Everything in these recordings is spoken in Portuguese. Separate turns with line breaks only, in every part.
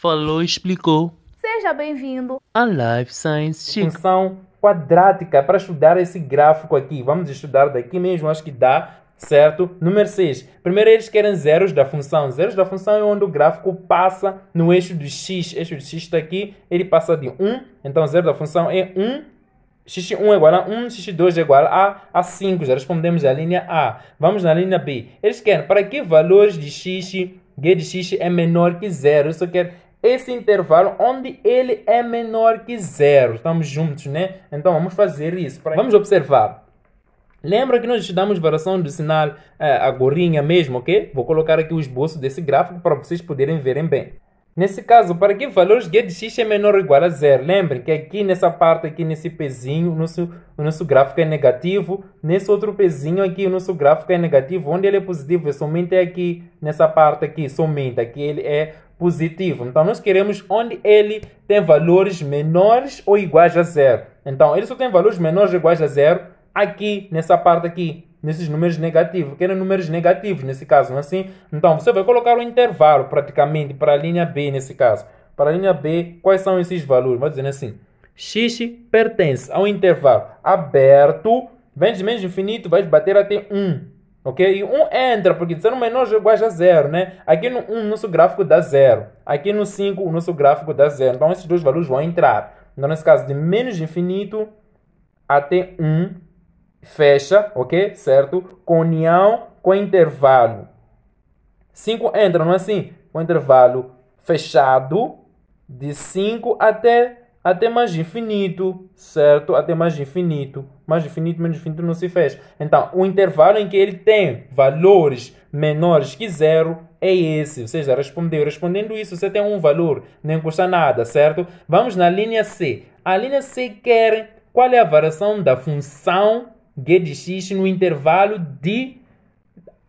falou, explicou. Seja bem-vindo à Life Science Função quadrática para estudar esse gráfico aqui. Vamos estudar daqui mesmo, acho que dá certo? Número 6. Primeiro eles querem zeros da função. Zeros da função é onde o gráfico passa no eixo de x. Eixo de x está aqui, ele passa de 1. Então, zero da função é 1. x1 é igual a 1, x2 é igual a, a 5. Já respondemos a linha A. Vamos na linha B. Eles querem para que valores de x, g de x é menor que zero. Isso quer esse intervalo onde ele é menor que zero. Estamos juntos, né? Então vamos fazer isso. Vamos observar. Lembra que nós estudamos variação do sinal, é, a gorrinha mesmo, ok? Vou colocar aqui o esboço desse gráfico para vocês poderem verem bem. Nesse caso, para que valores de x é menor ou igual a zero? lembre que aqui nessa parte, aqui nesse pezinho, o nosso, o nosso gráfico é negativo. Nesse outro pezinho aqui, o nosso gráfico é negativo. Onde ele é positivo é somente aqui, nessa parte aqui, somente. Aqui ele é positivo. Então, nós queremos onde ele tem valores menores ou iguais a zero. Então, ele só tem valores menores ou iguais a zero aqui, nessa parte aqui nesses números negativos, que eram números negativos nesse caso, não é assim? Então, você vai colocar um intervalo praticamente para a linha B nesse caso. Para a linha B, quais são esses valores? Vou dizendo assim, x pertence a um intervalo aberto, vem de menos infinito, vai bater até 1. Ok? E 1 um entra, porque disseram menor igual a zero, né? Aqui no 1, um, nosso gráfico dá zero. Aqui no 5, o nosso gráfico dá zero. Então, esses dois valores vão entrar. Então, nesse caso, de menos infinito até 1, um, fecha, ok? Certo? Com união, com intervalo. 5 entra, não é assim? Com intervalo fechado de 5 até, até mais infinito, certo? Até mais infinito. Mais infinito, menos infinito não se fecha. Então, o intervalo em que ele tem valores menores que zero é esse. Você já respondeu. Respondendo isso, você tem um valor, nem custa nada, certo? Vamos na linha C. A linha C quer qual é a variação da função Guedes existe no intervalo de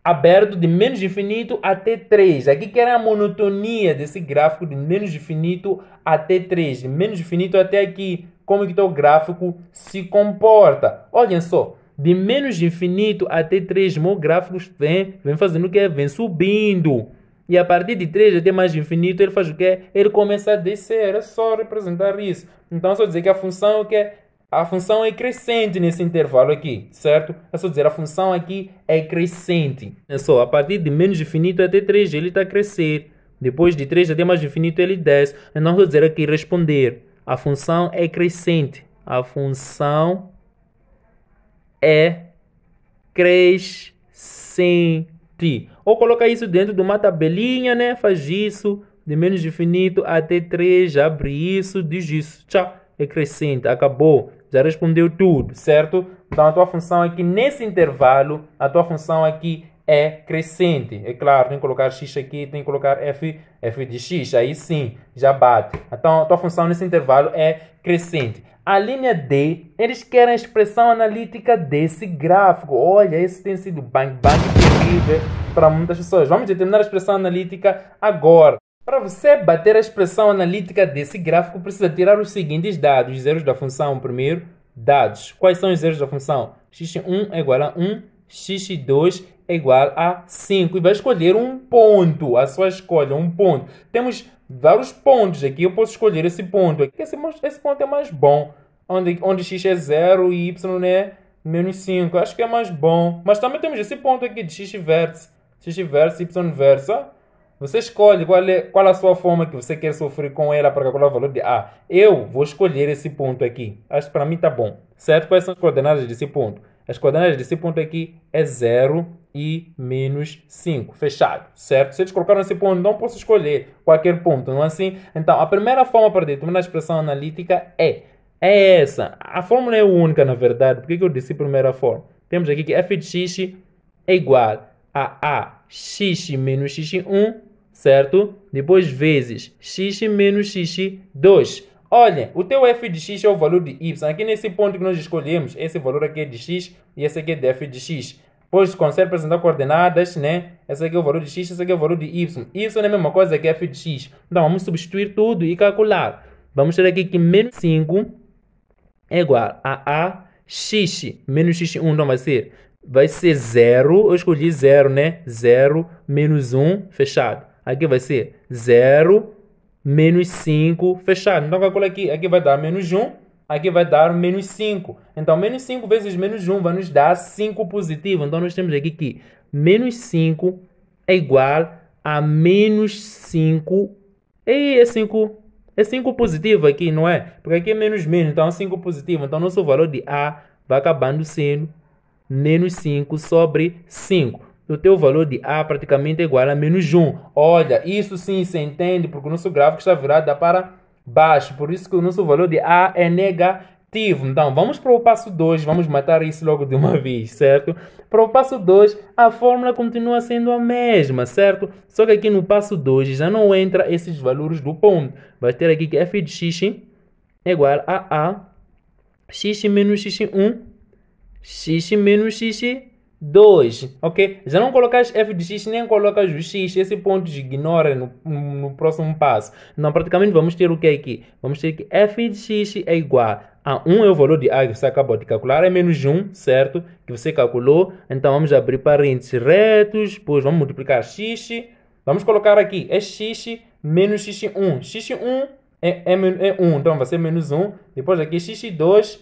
aberto de menos infinito até 3. Aqui que era a monotonia desse gráfico de menos infinito até 3. De menos infinito até aqui. Como que tá o gráfico se comporta. olha só. De menos infinito até 3, o gráfico vem, vem fazendo o que? Vem subindo. E a partir de 3 até mais infinito, ele faz o que? Ele começa a descer. É só representar isso. Então, só dizer que a função é o que? A função é crescente nesse intervalo aqui, certo? É só dizer, a função aqui é crescente. É só, a partir de menos infinito é até 3 ele está a crescer. Depois de 3 até mais infinito ele desce. Então, é vou dizer aqui, responder. A função é crescente. A função é crescente. Ou colocar isso dentro de uma tabelinha, né? Faz isso. De menos infinito até 3, abre isso, diz isso. Tchau é crescente. Acabou, já respondeu tudo, certo? Então a tua função aqui é nesse intervalo, a tua função aqui é crescente. É claro, tem que colocar x aqui, tem que colocar f, f de x, aí sim, já bate. Então a tua função nesse intervalo é crescente. A linha D, eles querem a expressão analítica desse gráfico. Olha, esse tem sido bang bang terrível para muitas pessoas. Vamos determinar a expressão analítica agora. Para você bater a expressão analítica desse gráfico, precisa tirar os seguintes dados. Zeros da função, primeiro, dados. Quais são os zeros da função? x1 é igual a 1, x2 é igual a 5. E vai escolher um ponto, a sua escolha, um ponto. Temos vários pontos aqui, eu posso escolher esse ponto. Esse, esse ponto é mais bom, onde, onde x é 0 e y é menos 5. Acho que é mais bom. Mas também temos esse ponto aqui de x vértice, x vértice, y vértice. Você escolhe qual, é, qual a sua forma que você quer sofrer com ela para calcular o valor de A. Eu vou escolher esse ponto aqui. Acho que para mim está bom. Certo? Quais são as coordenadas desse ponto? As coordenadas desse ponto aqui é 0 e menos 5. Fechado, certo? Se eles colocaram esse ponto, não posso escolher qualquer ponto, não é assim? Então, a primeira forma para determinar a expressão analítica é, é essa. A fórmula é única, na verdade. Por que eu disse primeira forma? Temos aqui que f de x é igual a ax menos x1 certo? Depois vezes x menos x2. Olha, o teu f de x é o valor de y. Aqui nesse ponto que nós escolhemos, esse valor aqui é de x e esse aqui é de f de x. Pois consegue apresentar coordenadas, né? Esse aqui é o valor de x, esse aqui é o valor de y. Y é a mesma coisa que f de x. Então, vamos substituir tudo e calcular. Vamos ter aqui que menos 5 é igual a a x menos x1. Então, vai ser, vai ser 0. Eu escolhi 0, né? 0 menos 1, fechado Aqui vai ser 0, menos 5, fechado. Então, calcula aqui. Aqui vai dar menos 1, aqui vai dar menos 5. Então, menos 5 vezes menos 1 vai nos dar 5 positivo. Então, nós temos aqui que menos 5 é igual a menos 5. E é 5 é 5 positivo aqui, não é? Porque aqui é menos menos, então é 5 positivo. Então, nosso valor de A vai acabando sendo menos 5 sobre 5 o teu valor de A praticamente é igual a menos 1. Olha, isso sim se entende, porque o nosso gráfico está virado para baixo. Por isso que o nosso valor de A é negativo. Então, vamos para o passo 2. Vamos matar isso logo de uma vez, certo? Para o passo 2, a fórmula continua sendo a mesma, certo? Só que aqui no passo 2 já não entra esses valores do ponto. Vai ter aqui que f de x é igual a a x menos x1, x menos x 2, ok? Já não colocas f de x nem colocas o x, esse ponto de ignora no, no próximo passo. Não, praticamente vamos ter o que aqui? Vamos ter que f de x é igual a 1 é o valor de a que você acabou de calcular, é menos 1, certo? Que você calculou, então vamos abrir parênteses retos, depois vamos multiplicar x, vamos colocar aqui, é x menos x1, x1 é, é, é 1, então vai ser menos 1, depois aqui x2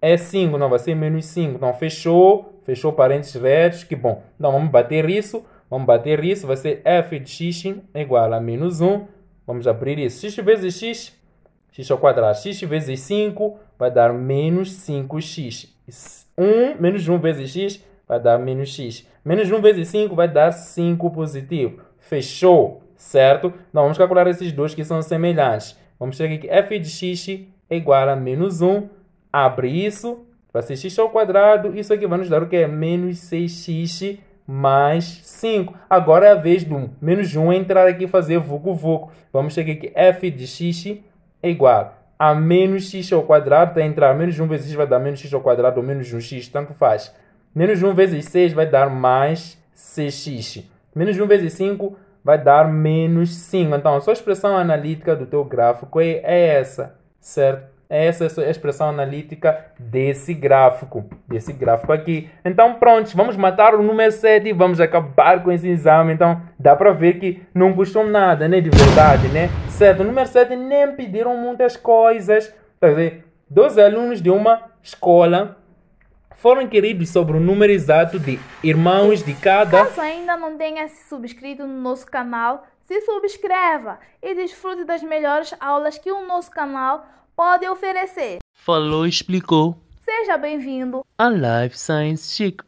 é 5, não vai ser menos 5. Então, fechou, fechou parênteses retos, que bom. Então vamos bater isso, vamos bater isso, vai ser f de x igual a menos 1. Vamos abrir isso, x vezes x, x ao quadrado, x vezes 5 vai dar menos 5x. 1 menos 1 vezes x vai dar menos x. Menos 1 vezes 5 vai dar 5 positivo. Fechou, certo? Então vamos calcular esses dois que são semelhantes. Vamos chegar aqui, que f de x é igual a menos 1 abre isso, vai ser x ao quadrado, isso aqui vai nos dar o quê? menos 6x mais 5. Agora é a vez do menos 1 é entrar aqui e fazer vulgo vulgo. Vamos chegar aqui, f de x é igual a menos x ao quadrado, vai tá? entrar menos 1 vezes x vai dar menos x ao quadrado ou menos 1x, tanto faz. Menos 1 vezes 6 vai dar mais 6x. Menos 1 vezes 5 vai dar menos 5. Então, a sua expressão analítica do teu gráfico é essa, certo? Essa é a expressão analítica desse gráfico, desse gráfico aqui. Então, pronto, vamos matar o número 7 e vamos acabar com esse exame. Então, dá para ver que não custou nada, né? De verdade, né? Certo, o número 7 nem pediram muitas coisas. Quer dizer, dois alunos de uma escola foram inquiridos sobre o número exato de irmãos de cada. Caso ainda não tenha se subscrito no nosso canal, se subscreva e desfrute das melhores aulas que o nosso canal podem oferecer. Falou, explicou. Seja bem-vindo a Life Science Chic